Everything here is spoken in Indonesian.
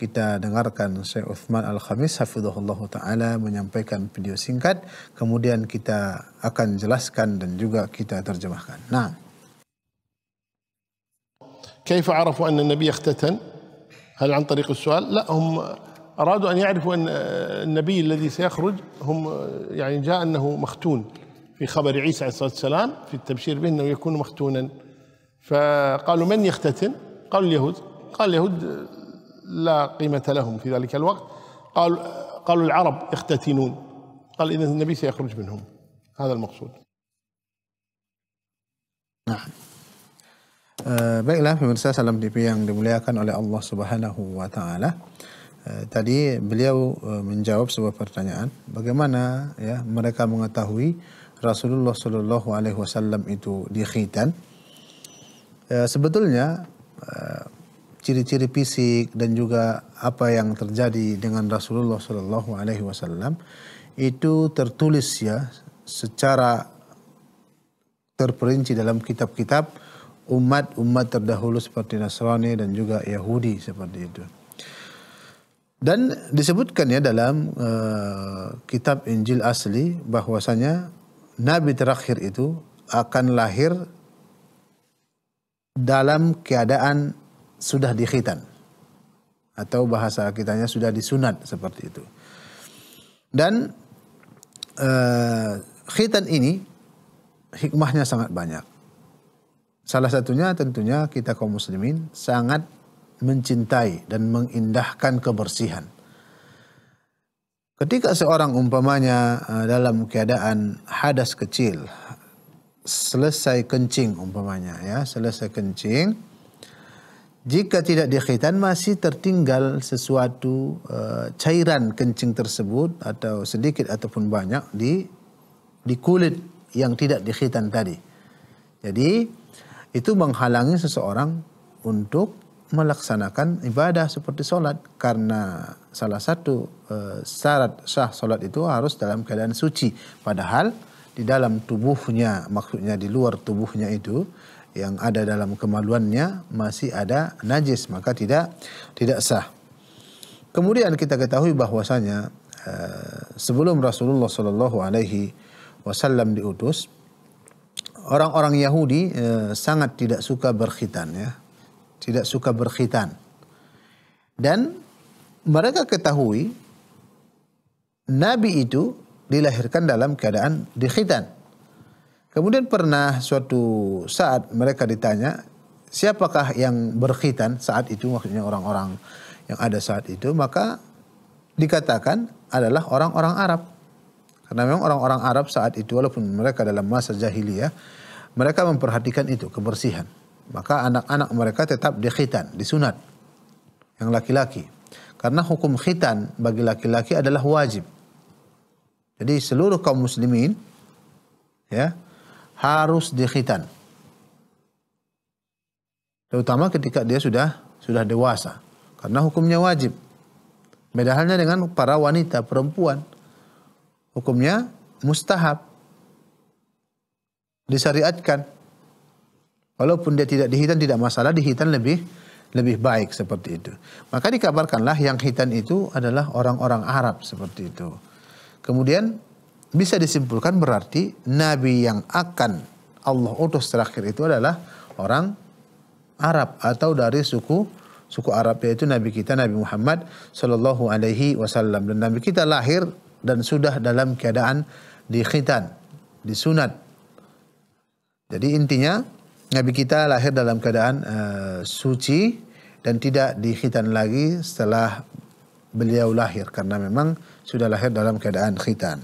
kita dengarkan Syekh Uthman Al-Khamis hafizahullah taala menyampaikan video singkat kemudian kita akan jelaskan dan juga kita terjemahkan. Nah. كيف عرفوا أن النبي اختتن؟ هل عن طريق السؤال؟ لا هم أرادوا أن يعرفوا أن النبي الذي سيخرج هم يعني جاء أنه مختون في خبر عيسى عليه الصلاة والسلام في التبشير به أنه يكون مختونا فقالوا من يختتن؟ قالوا اليهود قال اليهود لا قيمة لهم في ذلك الوقت قالوا قالوا العرب يختتنون قال إذا النبي سيخرج منهم هذا المقصود نعم baiklah pemirsa salam TV yang dimuliakan oleh Allah Subhanahu wa taala. tadi beliau menjawab sebuah pertanyaan, bagaimana ya mereka mengetahui Rasulullah Shallallahu alaihi wasallam itu dikhitan sebetulnya ciri-ciri fisik dan juga apa yang terjadi dengan Rasulullah Shallallahu Alaihi Wasallam itu tertulis ya secara terperinci dalam kitab-kitab umat-umat terdahulu seperti Nasrani dan juga Yahudi seperti itu. Dan disebutkan ya dalam uh, kitab Injil asli bahwasanya nabi terakhir itu akan lahir dalam keadaan sudah dikhitan atau bahasa kitanya sudah disunat seperti itu. Dan uh, khitan ini hikmahnya sangat banyak. Salah satunya tentunya kita kaum muslimin sangat mencintai dan mengindahkan kebersihan. Ketika seorang umpamanya eh, dalam keadaan hadas kecil, selesai kencing umpamanya ya, selesai kencing, jika tidak dikhitan masih tertinggal sesuatu uh, cairan kencing tersebut atau sedikit ataupun banyak di di kulit yang tidak dikhitan tadi. Jadi itu menghalangi seseorang untuk melaksanakan ibadah seperti sholat karena salah satu uh, syarat sah sholat itu harus dalam keadaan suci padahal di dalam tubuhnya maksudnya di luar tubuhnya itu yang ada dalam kemaluannya masih ada najis maka tidak tidak sah. Kemudian kita ketahui bahwasanya eh, sebelum Rasulullah Shallallahu Alaihi Wasallam diutus orang-orang Yahudi eh, sangat tidak suka berkhitan ya tidak suka berkhitan dan mereka ketahui Nabi itu dilahirkan dalam keadaan dikhitan Kemudian pernah suatu saat mereka ditanya, siapakah yang berkhitan saat itu maksudnya orang-orang yang ada saat itu, maka dikatakan adalah orang-orang Arab. Karena memang orang-orang Arab saat itu walaupun mereka dalam masa jahiliyah, mereka memperhatikan itu kebersihan. Maka anak-anak mereka tetap dikhitan, disunat. Yang laki-laki. Karena hukum khitan bagi laki-laki adalah wajib. Jadi seluruh kaum muslimin ya harus dikhitan. Terutama ketika dia sudah sudah dewasa. Karena hukumnya wajib. Beda halnya dengan para wanita, perempuan. Hukumnya mustahab. disariatkan Walaupun dia tidak dihitan tidak masalah, dihitan lebih lebih baik seperti itu. Maka dikabarkanlah yang hitan itu adalah orang-orang Arab seperti itu. Kemudian bisa disimpulkan berarti nabi yang akan Allah utus terakhir itu adalah orang Arab atau dari suku suku Arab yaitu nabi kita Nabi Muhammad sallallahu alaihi wasallam dan nabi kita lahir dan sudah dalam keadaan di khitan, disunat. Jadi intinya nabi kita lahir dalam keadaan uh, suci dan tidak di khitan lagi setelah beliau lahir karena memang sudah lahir dalam keadaan khitan.